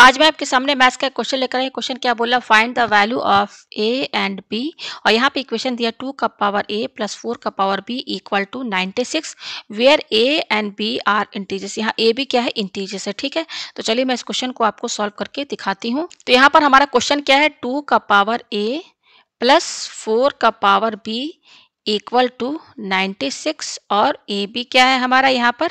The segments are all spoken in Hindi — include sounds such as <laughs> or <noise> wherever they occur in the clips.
आज मैं आपके सामने मैथ्स का क्वेश्चन लेकर आई क्वेश्चन क्या बोला find the value of A and B और यहाँ पे इक्वेशन दिया टू का पावर ए प्लस फोर का power B equal to ninety six where A and B are integers यहाँ ए भी क्या है इंटीजर्स है ठीक है तो चलिए मैं इस क्वेश्चन को आपको सॉल्व करके दिखाती हूँ तो यहाँ पर हमारा क्वेश्चन क्या है टू का पावर ए प्लस फोर का power B equal to ninety six और ए बी क्या है हमारा यहाँ पर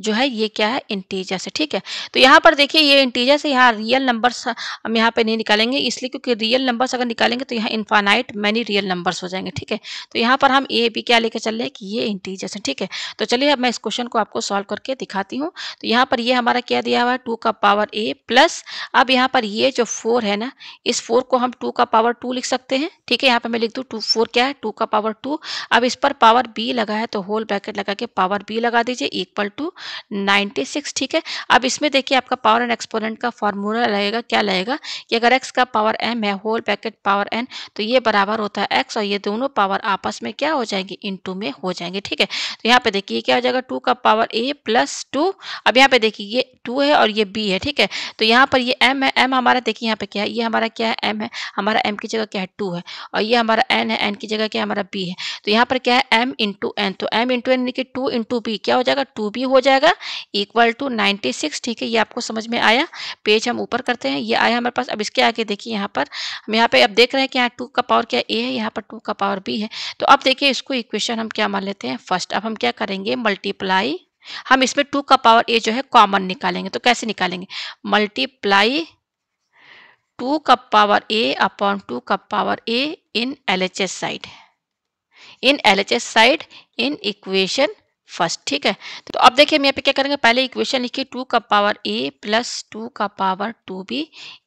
जो है ये क्या है इंटीजर से ठीक है तो यहाँ पर देखिए ये इंटीजर से यहाँ रियल नंबर्स हम यहाँ पे नहीं निकालेंगे इसलिए क्योंकि रियल नंबर्स अगर निकालेंगे तो यहाँ इन्फानाइट मैनी रियल नंबर्स हो जाएंगे ठीक है तो यहाँ पर हम ए बी क्या लेकर चल रहे हैं कि ये इंटीजर्स से ठीक है तो चलिए अब मैं इस क्वेश्चन को आपको सॉल्व करके दिखाती हूँ तो यहाँ पर ये हमारा क्या दिया हुआ है टू का पावर ए प्लस अब यहाँ पर ये जो फोर है ना इस फोर को हम टू का पावर टू लिख सकते हैं ठीक है यहाँ पर मैं लिख दूँ टू फोर क्या है टू का पावर टू अब इस पर पावर बी लगा है तो होल ब्रैकेट लगा के पावर बी लगा दीजिए इक्वल टू 96 ठीक है अब इसमें देखिए आपका पावर एंड एक्सपोनेंट का फॉर्मूला लगेगा क्या लगेगा कि अगर एक्स का पावर एम है होल पैकेट पावर एन तो ये बराबर होता है एक्स और ये दोनों पावर आपस में क्या हो जाएंगे इन में हो जाएंगे ठीक है तो यहाँ पे देखिए क्या हो जाएगा टू का पावर ए प्लस टू अब यहाँ पे देखिए ये टू है और ये बी है ठीक है तो यहाँ पर ये एम है एम हमारा देखिए यहाँ पे क्या है ये हमारा क्या है एम है हमारा एम की जगह क्या है टू है और ये हमारा एन है एन की जगह क्या हमारा बी है तो यहाँ पर क्या है एम इंटू एन तो एम इंटू एन यानी कि टू इंटू बी क्या हो जाएगा टू बी हो जाएगा जाएगा इक्वल टू 96 ठीक है ये आपको समझ में आया पेज हम ऊपर करते हैं ये आया हमारे पास अब इसके आगे देखिए यहाँ पर हम यहाँ पे अब देख रहे हैं कि यहाँ टू का पावर क्या ए है यहाँ पर टू का पावर बी है तो अब देखिए इसको इक्वेशन हम क्या मान लेते हैं फर्स्ट अब हम क्या करेंगे मल्टीप्लाई हम इसमें टू का पावर ए जो है कॉमन निकालेंगे तो कैसे निकालेंगे मल्टीप्लाई टू का पावर ए अपॉन टू का power A in L H S side in L H S side in equation first ठीक है तो अब देखिए हम यहाँ पे क्या करेंगे पहले इक्वेशन लिखिए टू का पावर ए प्लस टू का power two B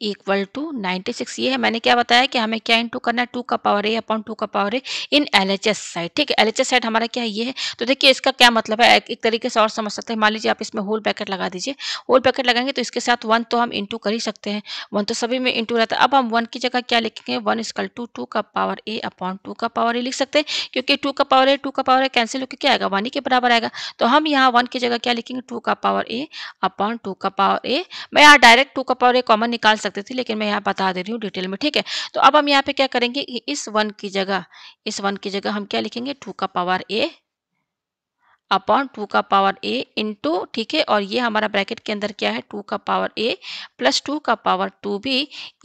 equal to ninety six ये है मैंने क्या बताया कि हमें क्या इंटू करना है टू का पावर ए अपॉन टू का power A in L H S side ठीक है एल एच एस साइड हमारा क्या है ये है तो देखिए इसका क्या मतलब है एक तरीके से और समझ सकते हैं मान लीजिए आप इसमें होल पैकेट लगा दीजिए होल पैकेट लगाएंगे तो इसके साथ वन तो हम इंटू कर ही सकते हैं वन तो सभी में इंटू रहता है अब हम वन की जगह क्या लिखेंगे वन इसकल टू टू का पावर ए अपॉन टू का पावर ए लिख सकते हैं क्योंकि टू का पावर ए टू का पावर ए कैंसिल होकर क्या आएगा वन ही के बराबर ऊपर आएगा तो हम यहाँ वन की जगह क्या लिखेंगे टू का पावर ए अपॉन टू का पावर ए मैं यहाँ डायरेक्ट टू का पावर ए कॉमन निकाल सकती थी लेकिन मैं यहाँ बता दे रही हूँ डिटेल में ठीक है तो अब हम यहाँ पे क्या करेंगे इस वन की जगह इस वन की जगह हम क्या लिखेंगे टू का पावर ए अपॉन टू का पावर ए इंटू ठीक है और ये हमारा ब्रैकेट के अंदर क्या है टू का पावर ए प्लस टू का power two B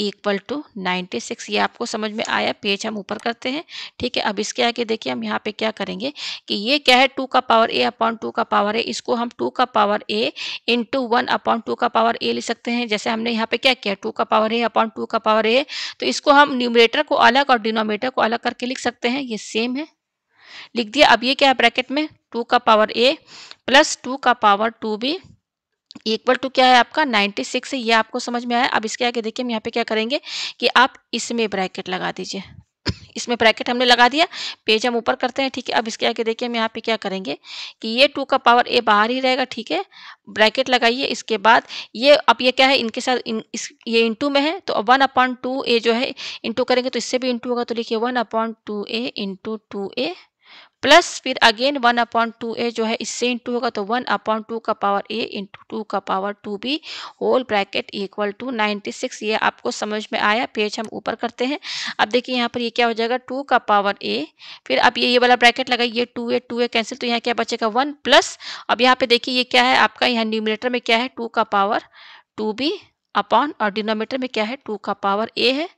equal to ninety six ये आपको समझ में आया पेज हम ऊपर करते हैं ठीक है अब इसके आगे देखिए हम यहाँ पे क्या करेंगे कि ये क्या है टू का पावर ए अपॉन टू का पावर ए इसको हम टू का power A into one upon two का पावर ए ले सकते हैं जैसे हमने यहाँ पे क्या किया टू का पावर ए अपॉन टू का पावर ए तो इसको हम न्यूमरेटर को अलग और डिनोमेटर को अलग करके लिख सकते हैं ये सेम है लिख दिया अब ये क्या है ब्रैकेट में टू का पावर ए प्लस टू का power two B equal to क्या है आपका 96 है ये आपको समझ में आया अब इसके आगे देखिए हम यहाँ पे क्या करेंगे कि आप इसमें ब्रैकेट लगा दीजिए <coughs> इसमें ब्रैकेट हमने लगा दिया पेज हम ऊपर करते हैं ठीक है अब इसके आगे देखिए हम यहाँ पे क्या करेंगे कि ये टू का पावर ए बाहर ही रहेगा ठीक है ब्रैकेट लगाइए इसके बाद ये अब ये क्या है इनके साथ इन इस ये इंटू में है तो वन अपॉइंट टू ए जो है इंटू करेंगे तो इससे भी इंटू होगा तो लिखिए one upon two A into two A plus फिर again one upon two A जो है इससे इंटू होगा तो वन अपॉन टू का पावर ए इंटू टू का power two B whole bracket equal to ninety six ये आपको समझ में आया पेज हम ऊपर करते हैं अब देखिए यहाँ पर ये क्या हो जाएगा टू का पावर ए फिर अब ये ये वाला ब्रैकेट लगाइए two A two A cancel तो यहाँ क्या बचेगा वन प्लस अब यहाँ पे देखिए ये क्या है आपका यहाँ न्यूमिनेटर में क्या है टू का पावर टू बी अपॉन और डिनोमीटर में क्या है टू का पावर ए है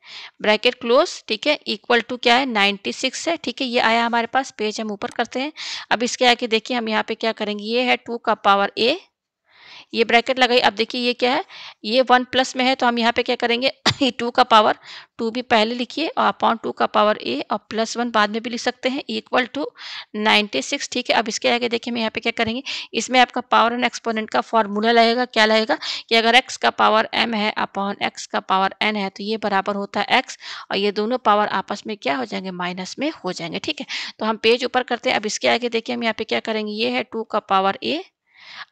ब्रैकेट क्लोज ठीक है इक्वल टू क्या है नाइन्टी सिक्स है ठीक है ये आया हमारे पास पेज हम ऊपर करते हैं अब इसके आके देखिए हम यहाँ पे क्या करेंगे ये है टू का पावर ए ये ब्रैकेट लगाई अब देखिए ये क्या है ये वन प्लस में है तो हम यहाँ पे क्या करेंगे ये <laughs> टू का पावर टू भी पहले लिखिए और अपॉन टू का पावर ए और प्लस वन बाद में भी लिख सकते हैं इक्वल टू नाइन्टी सिक्स ठीक है अब इसके आगे देखिए मैं यहाँ पे क्या करेंगे इसमें आपका पावर एंड एक्सपोनेंट का फॉर्मूला लगेगा क्या लगेगा कि अगर एक्स का पावर एम है अपॉन एक्स का पावर एन है तो ये बराबर होता है एक्स और ये दोनों पावर आपस में क्या हो जाएंगे माइनस में हो जाएंगे ठीक है तो हम पेज ऊपर करते हैं अब इसके आगे देखिए हम यहाँ पे क्या करेंगे ये है टू का पावर ए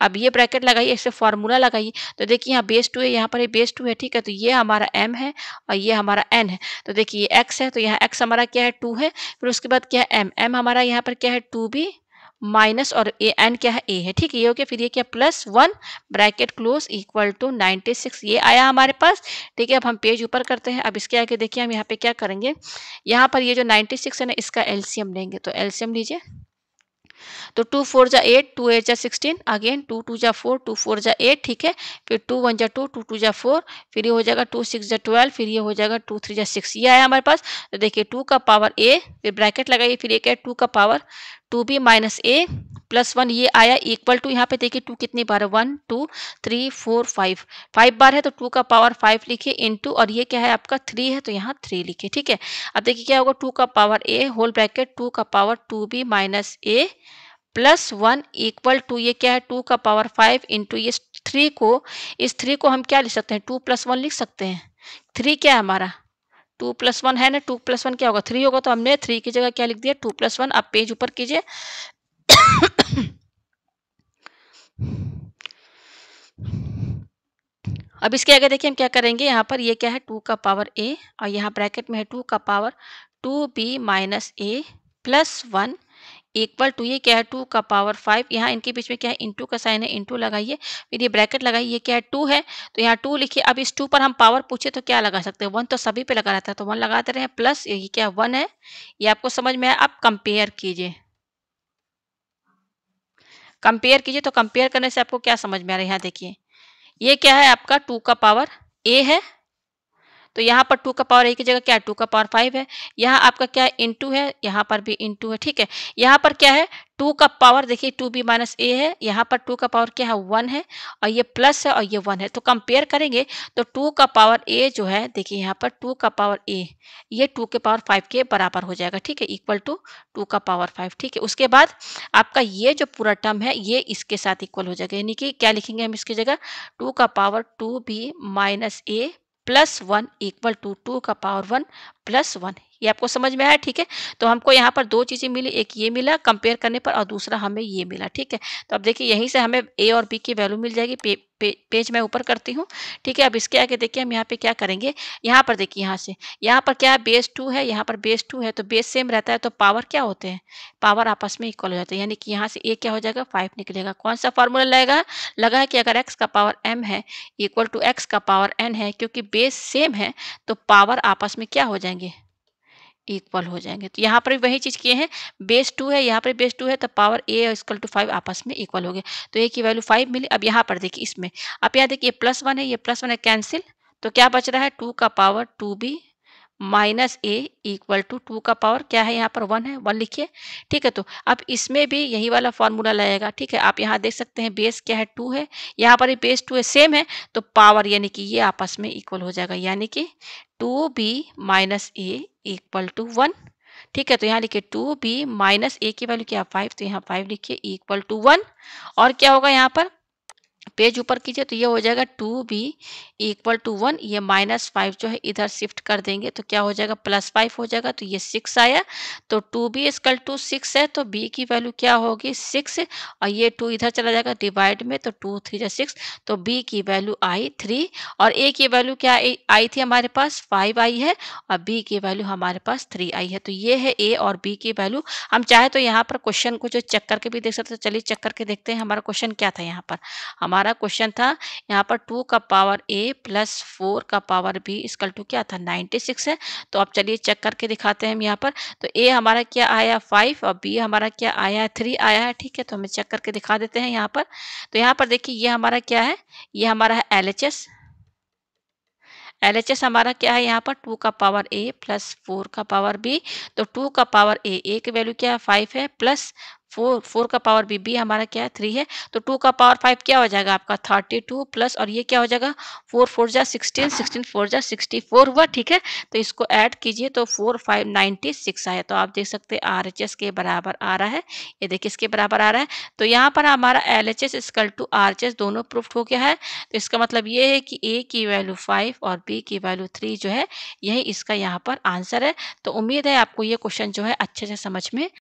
अब ये ब्रैकेट लगाइए इससे फार्मूला लगाइए तो देखिए यहाँ बेस टू है यहाँ पर ये बेस टू है ठीक है तो ये हमारा एम है और ये हमारा एन है तो देखिए ये एक्स है तो यहाँ एक्स हमारा क्या है टू है फिर उसके बाद क्या है एम एम हमारा यहाँ पर क्या है टू बी माइनस और ए एन क्या है ए है ठीक है ये हो गया फिर ये क्या plus one bracket close equal to ninety six ये आया हमारे पास ठीक है अब हम पेज ऊपर करते हैं अब इसके आगे देखिए हम यहाँ पे क्या करेंगे यहाँ पर ये जो नाइन्टी सिक्स है ना इसका एलसीएम लेंगे तो एलसीएम लीजिए तो टू फोर जा एट टू एट जा सिक्सटीन अगेन टू टू जा फोर टू फोर जा एट ठीक है फिर टू वन जा टू टू टू जा फोर फिर ये हो जाएगा टू सिक्स जा ट्वेल्व फिर ये हो जाएगा टू थ्री जा सिक्स ये आया हमारे पास तो देखिए टू का पावर ए फिर ब्रैकेट लगाइए फिर एक है टू का power two B minus A plus one ये आया इक्वल टू यहाँ पे देखिए टू कितनी बार है one two three four five five बार है तो टू का पावर फाइव लिखिए इनटू और ये क्या है आपका थ्री है तो यहाँ थ्री लिखिए ठीक है अब देखिए क्या होगा टू का power A whole bracket two का power two B minus A plus one equal to ये क्या है टू का पावर फाइव इंटू ये थ्री को इस थ्री को हम क्या लिख सकते हैं टू प्लस वन लिख सकते हैं थ्री क्या है हमारा टू प्लस वन है ना टू प्लस वन क्या होगा थ्री होगा तो हमने थ्री की जगह क्या लिख दिया टू प्लस वन आप पेज ऊपर कीजिए अब इसके आगे देखिए हम क्या करेंगे यहाँ पर ये क्या है टू का पावर ए और यहाँ ब्रैकेट में है टू का power two B minus A plus one equal to ये क्या है टू का पावर फाइव यहाँ इनके बीच में क्या है इंटू का साइन है इंटू लगाइए फिर ये ब्रैकेट लगाइए ये क्या है टू है तो यहाँ टू लिखिए अब इस टू पर हम पावर पूछे तो क्या लगा सकते हैं वन तो सभी पे लगा रहता है तो वन लगाते रहे प्लस ये क्या वन है ये आपको समझ में आया आप कंपेयर कीजिए कंपेयर कीजिए तो कंपेयर करने से आपको क्या समझ में आ रहा है यहाँ देखिए ये क्या है आपका टू का पावर ए है तो यहाँ पर टू का पावर ए की जगह क्या है टू का पावर फाइव है यहाँ आपका क्या है इंटू है यहाँ पर भी इंटू है ठीक है यहाँ पर क्या है टू का पावर देखिए टू बी माइनस ए है यहाँ पर टू का पावर क्या है वन है और ये प्लस है और ये वन है तो कंपेयर करेंगे तो टू का पावर ए जो है देखिए यहाँ पर टू का पावर ए ये टू के पावर फाइव के बराबर हो जाएगा ठीक है इक्वल टू टू का पावर फाइव ठीक है उसके बाद आपका ये जो पूरा टर्म है ये इसके साथ इक्वल हो जाएगा यानी कि क्या लिखेंगे हम इसकी जगह टू का power two B minus A plus one equal to two का पावर वन प्लस वन ये आपको समझ में आया ठीक है तो हमको यहाँ पर दो चीज़ें मिली एक ये मिला कंपेयर करने पर और दूसरा हमें ये मिला ठीक है तो अब देखिए यहीं से हमें ए और बी की वैल्यू मिल जाएगी पे, पे, पेज मैं ऊपर करती हूँ ठीक है अब इसके आगे देखिए हम यहाँ पे क्या करेंगे यहाँ पर देखिए यहाँ से यहाँ पर क्या बेस टू है यहाँ पर बेस टू है तो बेस सेम रहता है तो पावर क्या होते हैं पावर आपस में इक्वल हो जाता है यानी कि यहाँ से ए क्या हो जाएगा फाइव निकलेगा कौन सा फॉर्मूला लगेगा लगा है कि अगर एक्स का पावर एम है इक्वल टू एक्स का पावर एन है क्योंकि बेस सेम है तो पावर आपस में क्या हो जाएगा जाएंगे इक्वल हो जाएंगे तो यहाँ पर भी वही चीज़ किए हैं बेस टू है यहाँ पर बेस टू है तो power A equal to five आपस में इक्वल हो गए तो ए की वैल्यू फाइव मिली अब यहाँ पर देखिए इसमें अब यहाँ देखिए प्लस वन है ये प्लस वन है कैंसिल तो क्या बच रहा है टू का power two B minus A equal to two का पावर क्या है यहाँ पर वन है वन लिखिए ठीक है तो अब इसमें भी यही वाला फॉर्मूला लगेगा ठीक है आप यहाँ देख सकते हैं बेस क्या है टू है यहाँ पर भी बेस टू है सेम है तो पावर यानी कि ये आपस में इक्वल हो जाएगा यानी कि two B minus A equal to one ठीक है तो यहाँ लिखिए टू बी माइनस ए की वैल्यू क्या फाइव तो यहाँ फाइव लिखिए इक्वल टू वन और क्या होगा यहाँ पर पेज ऊपर कीजिए तो ये हो जाएगा two B equal to one ये माइनस फाइव जो है इधर शिफ्ट कर देंगे तो क्या हो जाएगा प्लस फाइव हो जाएगा तो ये सिक्स आया तो two B is equal to six है तो बी की वैल्यू क्या होगी सिक्स और ये टू इधर चला जाएगा डिवाइड में तो टू थ्री या सिक्स तो बी की वैल्यू आई थ्री और ए की वैल्यू क्या आई थी हमारे पास फाइव आई है और बी की वैल्यू हमारे पास थ्री आई है तो ये है ए और बी की वैल्यू हम चाहे तो यहाँ पर क्वेश्चन को जो चेक करके भी देख सकते तो चलिए चेक करके देखते हैं हमारा क्वेश्चन क्या था यहाँ पर हमारे हमारा क्वेश्चन था यहाँ पर टू का पावर ए प्लस फोर का पावर बी इसकल टू क्या था नाइन्टी सिक्स है तो आप चलिए चेक करके दिखाते हैं हम यहाँ पर तो ए हमारा क्या आया फाइव और बी हमारा क्या आया थ्री आया है ठीक है तो हमें चेक करके दिखा देते हैं यहाँ पर तो यहाँ पर देखिए ये हमारा क्या है ये हमारा है L H S L H S हमारा क्या है यहाँ पर टू का पावर ए प्लस फोर का पावर बी तो टू का पावर ए ए की वैल्यू क्या है फाइव है प्लस फोर फोर का पावर बी बी हमारा क्या है थ्री है तो टू का पावर फाइव क्या हो जाएगा आपका थर्टी टू प्लस और ये क्या हो जाएगा फोर फोर जा सिक्सटीन सिक्सटीन फोर जा सिक्सटी फोर हुआ ठीक है तो इसको ऐड कीजिए तो फोर फाइव नाइन्टी सिक्स आया तो आप देख सकते हैं आर एच एस के बराबर आ रहा है ये देखिए इसके बराबर आ रहा है तो यहाँ पर हमारा L H S is equal to R H S दोनों प्रूफ हो गया है तो इसका मतलब ये है कि ए की वैल्यू फाइव और बी की वैल्यू थ्री जो है यही इसका यहाँ पर आंसर है तो उम्मीद है आपको ये क्वेश्चन जो है अच्छे से समझ में